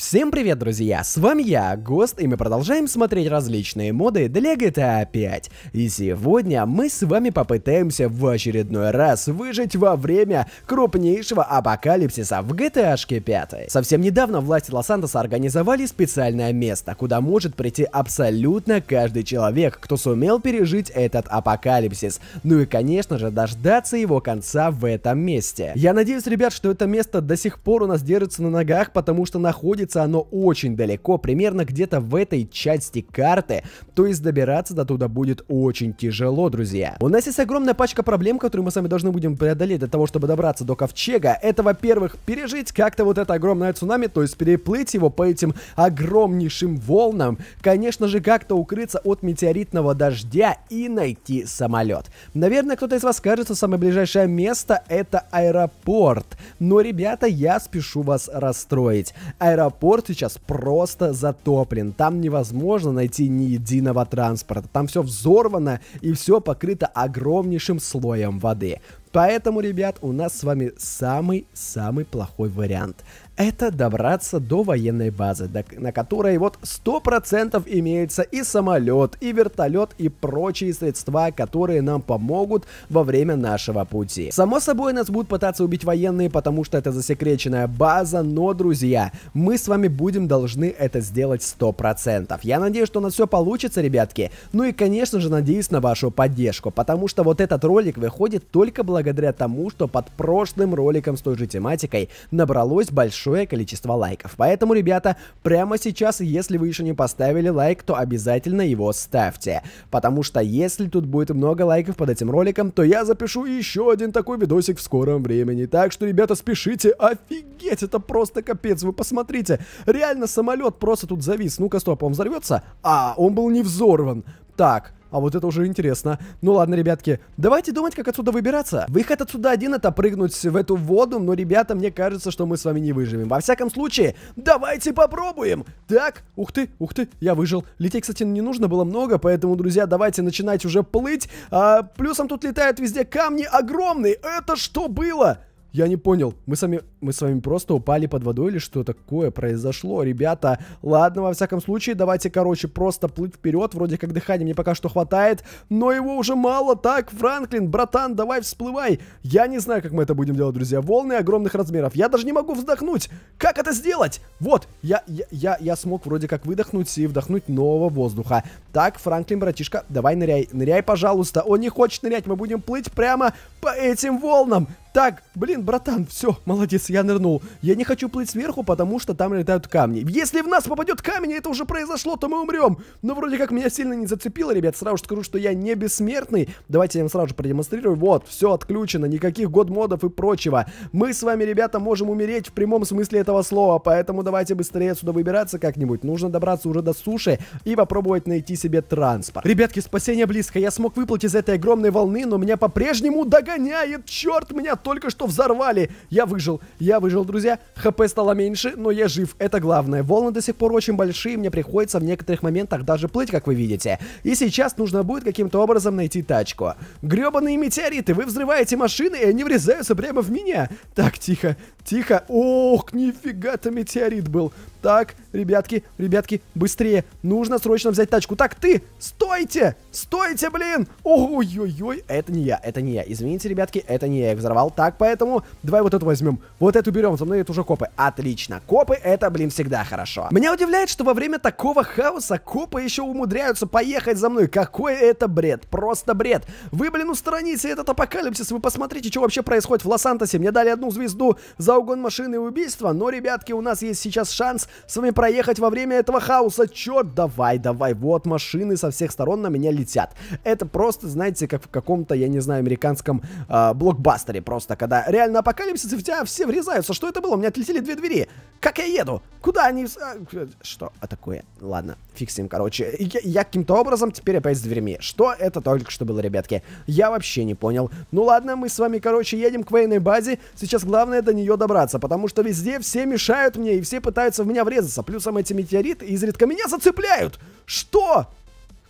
Всем привет, друзья! С вами я, Гост, и мы продолжаем смотреть различные моды для GTA 5. И сегодня мы с вами попытаемся в очередной раз выжить во время крупнейшего апокалипсиса в GTA 5. Совсем недавно власти Лос-Сантоса организовали специальное место, куда может прийти абсолютно каждый человек, кто сумел пережить этот апокалипсис. Ну и, конечно же, дождаться его конца в этом месте. Я надеюсь, ребят, что это место до сих пор у нас держится на ногах, потому что находится находится оно очень далеко, примерно где-то в этой части карты, то есть добираться до туда будет очень тяжело, друзья. У нас есть огромная пачка проблем, которые мы с вами должны будем преодолеть для того, чтобы добраться до ковчега. Это, во-первых, пережить как-то вот это огромное цунами, то есть переплыть его по этим огромнейшим волнам, конечно же, как-то укрыться от метеоритного дождя и найти самолет. Наверное, кто-то из вас скажет, что самое ближайшее место это аэропорт. Но, ребята, я спешу вас расстроить. Аэропорт аэропорт сейчас просто затоплен. Там невозможно найти ни единого транспорта. Там все взорвано и все покрыто огромнейшим слоем воды. Поэтому, ребят, у нас с вами самый-самый плохой вариант это добраться до военной базы, на которой вот 100% имеется и самолет, и вертолет, и прочие средства, которые нам помогут во время нашего пути. Само собой, нас будут пытаться убить военные, потому что это засекреченная база, но, друзья, мы с вами будем должны это сделать 100%. Я надеюсь, что у нас все получится, ребятки. Ну и, конечно же, надеюсь на вашу поддержку, потому что вот этот ролик выходит только благодаря тому, что под прошлым роликом с той же тематикой набралось большое большое количество лайков. Поэтому, ребята, прямо сейчас, если вы еще не поставили лайк, то обязательно его ставьте. Потому что если тут будет много лайков под этим роликом, то я запишу еще один такой видосик в скором времени. Так что, ребята, спешите. Офигеть, это просто капец. Вы посмотрите. Реально самолет просто тут завис. Ну-ка, стоп, он взорвется? А, он был не взорван. Так, а вот это уже интересно. Ну ладно, ребятки, давайте думать, как отсюда выбираться. Выход отсюда один, это прыгнуть в эту воду, но, ребята, мне кажется, что мы с вами не выживем. Во всяком случае, давайте попробуем. Так, ух ты, ух ты, я выжил. Лететь, кстати, не нужно было много, поэтому, друзья, давайте начинать уже плыть. А, плюсом тут летают везде камни огромные. Это что было? Я не понял, мы сами, мы с вами просто упали под водой или что такое произошло, ребята? Ладно, во всяком случае, давайте, короче, просто плыть вперед, вроде как дыхания мне пока что хватает, но его уже мало, так, Франклин, братан, давай всплывай. Я не знаю, как мы это будем делать, друзья, волны огромных размеров, я даже не могу вздохнуть, как это сделать? Вот, я, я, я, я смог вроде как выдохнуть и вдохнуть нового воздуха. Так, Франклин, братишка, давай ныряй, ныряй, пожалуйста, он не хочет нырять, мы будем плыть прямо по этим волнам. Так, блин, братан, все, молодец, я нырнул. Я не хочу плыть сверху, потому что там летают камни. Если в нас попадет камень, а это уже произошло, то мы умрем. Но вроде как меня сильно не зацепило, ребят. Сразу же скажу, что я не бессмертный. Давайте я вам сразу же продемонстрирую. Вот, все отключено, никаких год-модов и прочего. Мы с вами, ребята, можем умереть в прямом смысле этого слова, поэтому давайте быстрее отсюда выбираться как-нибудь. Нужно добраться уже до суши и попробовать найти себе транспорт. Ребятки, спасение близко. Я смог выплыть из этой огромной волны, но меня по-прежнему догоняет. Черт меня только что взорвали. Я выжил, я выжил, друзья. ХП стало меньше, но я жив, это главное. Волны до сих пор очень большие, мне приходится в некоторых моментах даже плыть, как вы видите. И сейчас нужно будет каким-то образом найти тачку. Гребаные метеориты, вы взрываете машины, и они врезаются прямо в меня. Так, тихо, Тихо. Ох, нифига то метеорит был. Так, ребятки, ребятки, быстрее. Нужно срочно взять тачку. Так, ты, стойте! Стойте, блин! Ой-ой-ой, это не я, это не я. Извините, ребятки, это не я их взорвал. Так, поэтому давай вот эту возьмем. Вот эту берем, за мной это уже копы. Отлично. Копы, это, блин, всегда хорошо. Меня удивляет, что во время такого хаоса копы еще умудряются поехать за мной. Какой это бред, просто бред. Вы, блин, устраните этот апокалипсис, вы посмотрите, что вообще происходит в Лос-Антосе. Мне дали одну звезду за угон машины и убийства, но, ребятки, у нас есть сейчас шанс с вами проехать во время этого хаоса. Черт, давай, давай, вот машины со всех сторон на меня летят. Это просто, знаете, как в каком-то, я не знаю, американском э, блокбастере просто, когда реально апокалипсис, и в тебя все врезаются. Что это было? У меня отлетели две двери. Как я еду? Куда они? А, что? А такое? Ладно, фиксим, короче. Я, я каким-то образом теперь опять с дверьми. Что это только что было, ребятки? Я вообще не понял. Ну ладно, мы с вами, короче, едем к военной базе. Сейчас главное до нее добраться, потому что везде все мешают мне и все пытаются в меня врезаться. Плюсом эти метеориты изредка меня зацепляют. Что?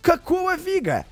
Какого фига?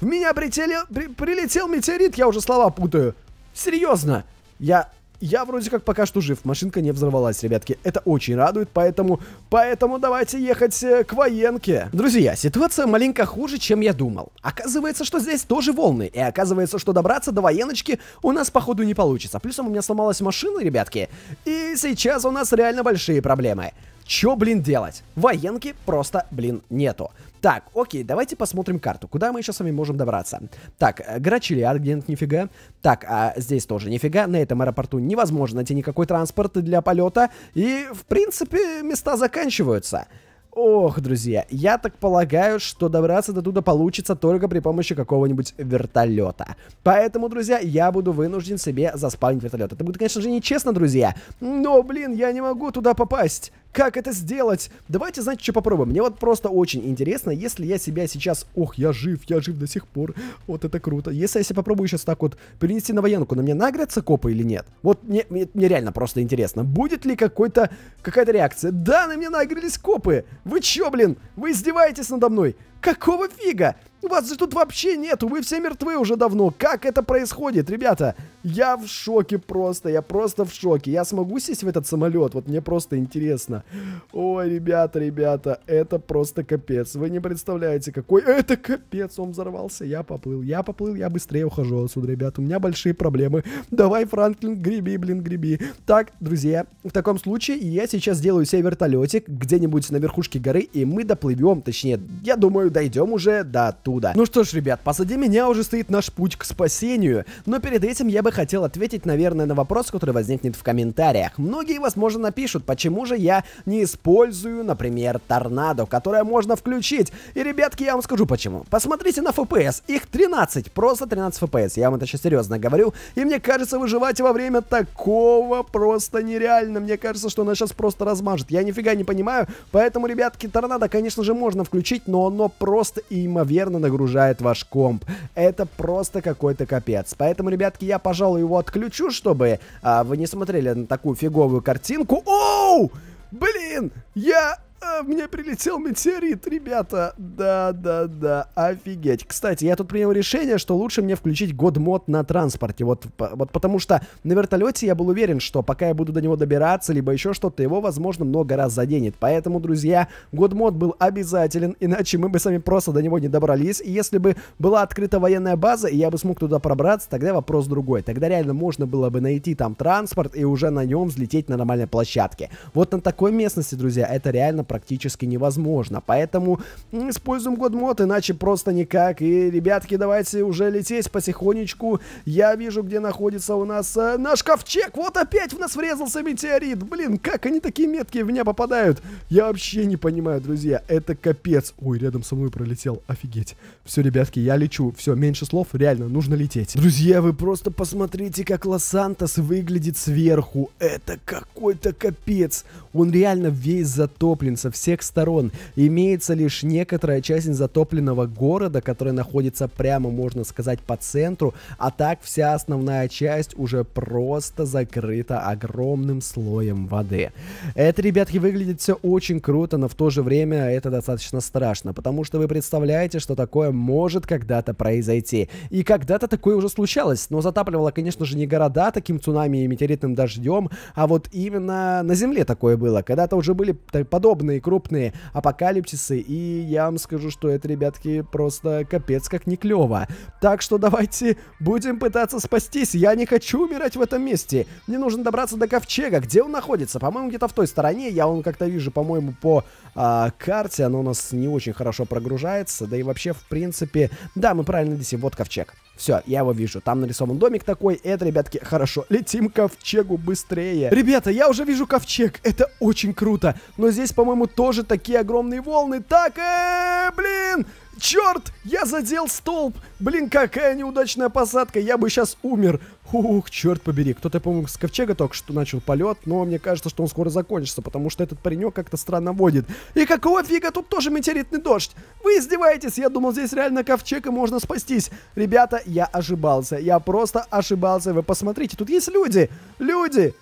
В меня прители... при... прилетел метеорит, я уже слова путаю. Серьезно. Я я вроде как пока что жив. Машинка не взорвалась, ребятки. Это очень радует, поэтому... Поэтому давайте ехать э, к военке. Друзья, ситуация маленько хуже, чем я думал. Оказывается, что здесь тоже волны. И оказывается, что добраться до военочки у нас, походу, не получится. Плюсом у меня сломалась машина, ребятки. И сейчас у нас реально большие проблемы. Чё, блин, делать? Военки просто, блин, нету. Так, окей, давайте посмотрим карту. Куда мы еще с вами можем добраться? Так, э, Грачилиад где-нибудь нифига. Так, а здесь тоже нифига. На этом аэропорту невозможно найти никакой транспорт для полета. И, в принципе, места заканчиваются. Ох, друзья, я так полагаю, что добраться до туда получится только при помощи какого-нибудь вертолета. Поэтому, друзья, я буду вынужден себе заспавнить вертолет. Это будет, конечно же, нечестно, друзья. Но, блин, я не могу туда попасть. Как это сделать? Давайте, знаете, что попробуем. Мне вот просто очень интересно, если я себя сейчас... Ох, я жив, я жив до сих пор. Вот это круто. Если я себя попробую сейчас так вот перенести на военку, на меня нагрятся копы или нет? Вот мне, мне, мне реально просто интересно, будет ли какой-то какая-то реакция? Да, на меня нагрелись копы! Вы чё, блин? Вы издеваетесь надо мной? Какого фига? У Вас же тут вообще нету, вы все мертвы уже давно. Как это происходит, ребята? Я в шоке просто, я просто в шоке. Я смогу сесть в этот самолет? Вот мне просто интересно. Ой, ребята, ребята, это просто капец. Вы не представляете, какой это капец. Он взорвался, я поплыл, я поплыл, я быстрее ухожу отсюда, ребята. У меня большие проблемы. Давай, Франклин, греби, блин, греби. Так, друзья, в таком случае я сейчас сделаю себе вертолетик где-нибудь на верхушке горы, и мы доплывем, точнее, я думаю, дойдем уже до ту оттуда. Ну что ж, ребят, позади меня уже стоит наш путь к спасению, но перед этим я бы хотел ответить, наверное, на вопрос, который возникнет в комментариях. Многие, возможно, напишут, почему же я не использую, например, торнадо, которое можно включить. И, ребятки, я вам скажу почему. Посмотрите на FPS, их 13, просто 13 FPS, я вам это сейчас серьезно говорю, и мне кажется, выживать во время такого просто нереально, мне кажется, что она сейчас просто размажет, я нифига не понимаю, поэтому, ребятки, торнадо, конечно же, можно включить, но оно просто и имоверно нагружает ваш комп. Это просто какой-то капец. Поэтому, ребятки, я, пожалуй, его отключу, чтобы а, вы не смотрели на такую фиговую картинку. Оу! Блин, я а, мне прилетел метеорит, ребята. Да-да-да, офигеть. Кстати, я тут принял решение, что лучше мне включить год-мод на транспорте. Вот, вот потому что на вертолете я был уверен, что пока я буду до него добираться, либо еще что-то, его, возможно, много раз заденет. Поэтому, друзья, год-мод был обязателен, иначе мы бы сами просто до него не добрались. И если бы была открыта военная база, и я бы смог туда пробраться, тогда вопрос другой. Тогда реально можно было бы найти там транспорт и уже на нем взлететь на нормальной площадке. Вот на такой местности, друзья, это реально практически невозможно. Поэтому используем годмод, иначе просто никак. И, ребятки, давайте уже лететь потихонечку. Я вижу, где находится у нас э, наш ковчег. Вот опять в нас врезался метеорит. Блин, как они такие меткие в меня попадают? Я вообще не понимаю, друзья. Это капец. Ой, рядом со мной пролетел. Офигеть. Все, ребятки, я лечу. Все, меньше слов. Реально, нужно лететь. Друзья, вы просто посмотрите, как Лос-Сантос выглядит сверху. Это какой-то капец. Он реально весь затоплен затоплен со всех сторон. Имеется лишь некоторая часть затопленного города, который находится прямо, можно сказать, по центру, а так вся основная часть уже просто закрыта огромным слоем воды. Это, ребятки, выглядит все очень круто, но в то же время это достаточно страшно, потому что вы представляете, что такое может когда-то произойти. И когда-то такое уже случалось, но затапливало, конечно же, не города таким цунами и метеоритным дождем, а вот именно на Земле такое было. Когда-то уже были подобные подобные крупные апокалипсисы, и я вам скажу, что это, ребятки, просто капец как не клево. Так что давайте будем пытаться спастись, я не хочу умирать в этом месте. Мне нужно добраться до ковчега, где он находится? По-моему, где-то в той стороне, я он как-то вижу, по-моему, по а, карте, оно у нас не очень хорошо прогружается, да и вообще, в принципе, да, мы правильно здесь, вот ковчег. Все, я его вижу. Там нарисован домик такой. Это, ребятки, хорошо. Летим к ковчегу быстрее. Ребята, я уже вижу ковчег. Это очень круто. Но здесь, по-моему, тоже такие огромные волны. Так, э, блин! Черт, я задел столб. Блин, какая неудачная посадка, я бы сейчас умер. Ух, черт побери, кто-то, по-моему, с ковчега только что начал полет, но мне кажется, что он скоро закончится, потому что этот паренек как-то странно водит. И какого фига тут тоже метеоритный дождь? Вы издеваетесь, я думал, здесь реально ковчег и можно спастись. Ребята, я ошибался, я просто ошибался. Вы посмотрите, тут есть люди, люди,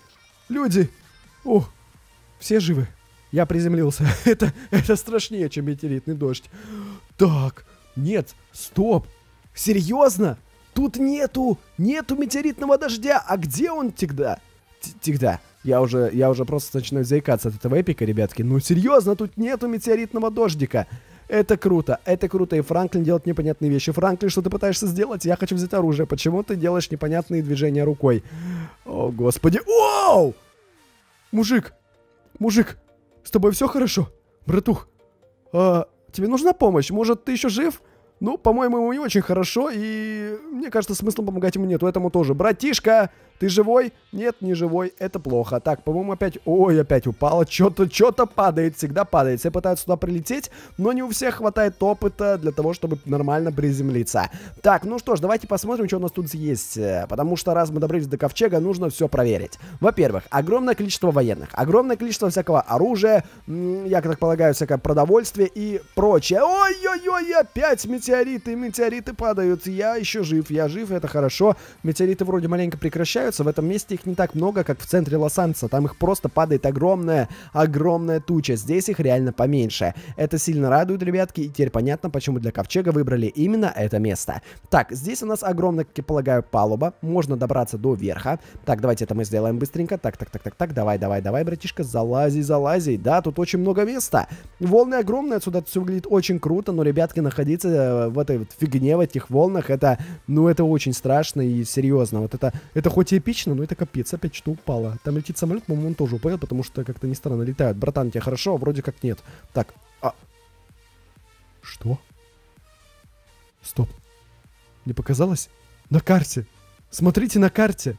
люди. Ух, все живы. Я приземлился. это, это страшнее, чем метеоритный дождь. Так, нет, стоп. Серьезно? Тут нету, нету метеоритного дождя. А где он тогда? Тогда. Я уже, я уже просто начинаю заикаться от этого эпика, ребятки. Ну серьезно, тут нету метеоритного дождика. Это круто, это круто, и Франклин делает непонятные вещи. Франклин, что ты пытаешься сделать? Я хочу взять оружие. Почему ты делаешь непонятные движения рукой? О, господи. Оу! Мужик, мужик, с тобой все хорошо? Братух, а, Тебе нужна помощь? Может, ты еще жив? Ну, по-моему, ему не очень хорошо, и мне кажется, смысла помогать ему нету, этому тоже. Братишка, ты живой? Нет, не живой, это плохо. Так, по-моему, опять... Ой, опять упало, что-то что-то падает, всегда падает. Все пытаются туда прилететь, но не у всех хватает опыта для того, чтобы нормально приземлиться. Так, ну что ж, давайте посмотрим, что у нас тут есть, э, потому что раз мы добрались до ковчега, нужно все проверить. Во-первых, огромное количество военных, огромное количество всякого оружия, я так полагаю, всякое продовольствие и прочее. Ой-ой-ой, опять метеор метеориты, метеориты падают, я еще жив, я жив, это хорошо. Метеориты вроде маленько прекращаются, в этом месте их не так много, как в центре Лос-Анджеса, там их просто падает огромная, огромная туча, здесь их реально поменьше. Это сильно радует, ребятки, и теперь понятно, почему для ковчега выбрали именно это место. Так, здесь у нас огромная, как я полагаю, палуба, можно добраться до верха. Так, давайте это мы сделаем быстренько, так, так, так, так, так, давай, давай, давай, братишка, залази, залази, да, тут очень много места. Волны огромные, отсюда все выглядит очень круто, но, ребятки, находиться э, в, в этой вот фигне, в этих волнах, это, ну, это очень страшно и серьезно. Вот это, это хоть и эпично, но это капец, опять что упало. Там летит самолет, по-моему, он тоже упал, потому что как-то не странно летают. Братан, тебе хорошо, а вроде как нет. Так, а... Что? Стоп. Не показалось? На карте. Смотрите на карте.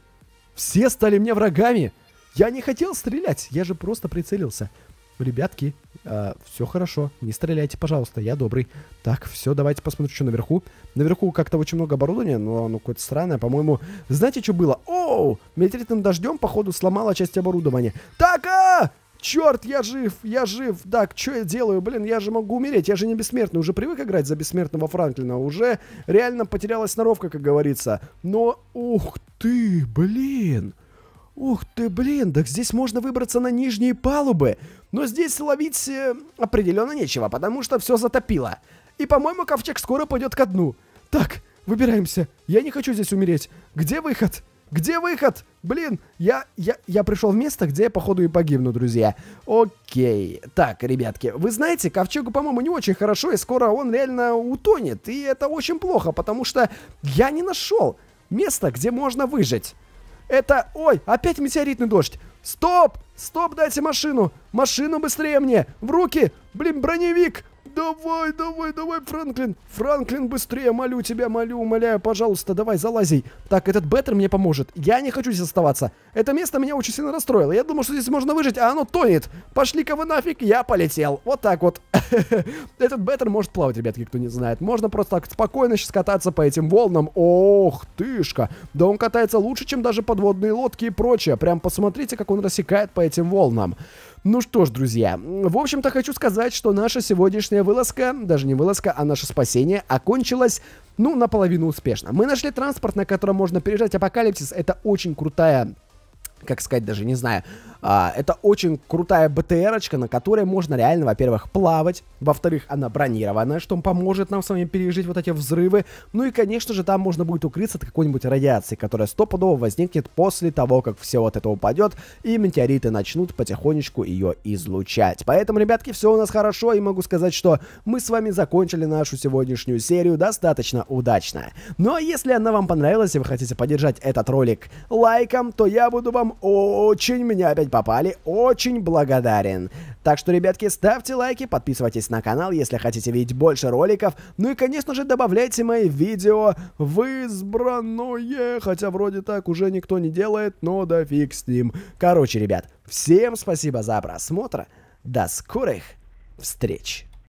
Все стали мне врагами. Я не хотел стрелять, я же просто прицелился. Ребятки, а, все хорошо, не стреляйте, пожалуйста, я добрый. Так, все, давайте посмотрим, что наверху. Наверху как-то очень много оборудования, но оно какое-то странное, по-моему. Знаете, что было? Оу! Метеоритным дождем, походу, сломала часть оборудования. Так, а! Черт, я жив, я жив. Так, что я делаю? Блин, я же могу умереть, я же не бессмертный. Уже привык играть за бессмертного Франклина. Уже реально потерялась сноровка, как говорится. Но, ух ты, блин. Ух ты, блин, так здесь можно выбраться на нижние палубы. Но здесь ловить э, определенно нечего, потому что все затопило. И, по-моему, ковчег скоро пойдет ко дну. Так, выбираемся. Я не хочу здесь умереть. Где выход? Где выход? Блин, я, я, я пришел в место, где я, походу, и погибну, друзья. Окей. Так, ребятки, вы знаете, ковчегу, по-моему, не очень хорошо, и скоро он реально утонет. И это очень плохо, потому что я не нашел места, где можно выжить. Это... Ой, опять метеоритный дождь. Стоп! Стоп, дайте машину! Машину быстрее мне! В руки! Блин, броневик! Давай, давай, давай, Франклин! Франклин, быстрее, молю тебя, молю, умоляю, пожалуйста, давай, залази. Так, этот Беттер мне поможет. Я не хочу здесь оставаться. Это место меня очень сильно расстроило. Я думал, что здесь можно выжить, а оно тонет. Пошли-ка вы нафиг, я полетел. Вот так вот. Этот Беттер может плавать, ребятки, кто не знает. Можно просто так спокойно сейчас кататься по этим волнам. Ох, тышка. Да он катается лучше, чем даже подводные лодки и прочее. Прям посмотрите, как он рассекает по этим волнам. Ну что ж, друзья, в общем-то хочу сказать, что наша сегодняшняя вылазка, даже не вылазка, а наше спасение окончилось ну, наполовину успешно. Мы нашли транспорт, на котором можно пережать апокалипсис. Это очень крутая как сказать, даже не знаю, а, это очень крутая БТРочка, на которой можно реально, во-первых, плавать, во-вторых, она бронированная, что поможет нам с вами пережить вот эти взрывы, ну и, конечно же, там можно будет укрыться от какой-нибудь радиации, которая стопудово возникнет после того, как все вот это упадет, и метеориты начнут потихонечку ее излучать. Поэтому, ребятки, все у нас хорошо, и могу сказать, что мы с вами закончили нашу сегодняшнюю серию достаточно удачно. Но ну, а если она вам понравилась, и вы хотите поддержать этот ролик лайком, то я буду вам очень меня опять попали, очень благодарен. Так что, ребятки, ставьте лайки, подписывайтесь на канал, если хотите видеть больше роликов. Ну и, конечно же, добавляйте мои видео в избранное, хотя вроде так уже никто не делает, но да фиг с ним. Короче, ребят, всем спасибо за просмотр, до скорых встреч!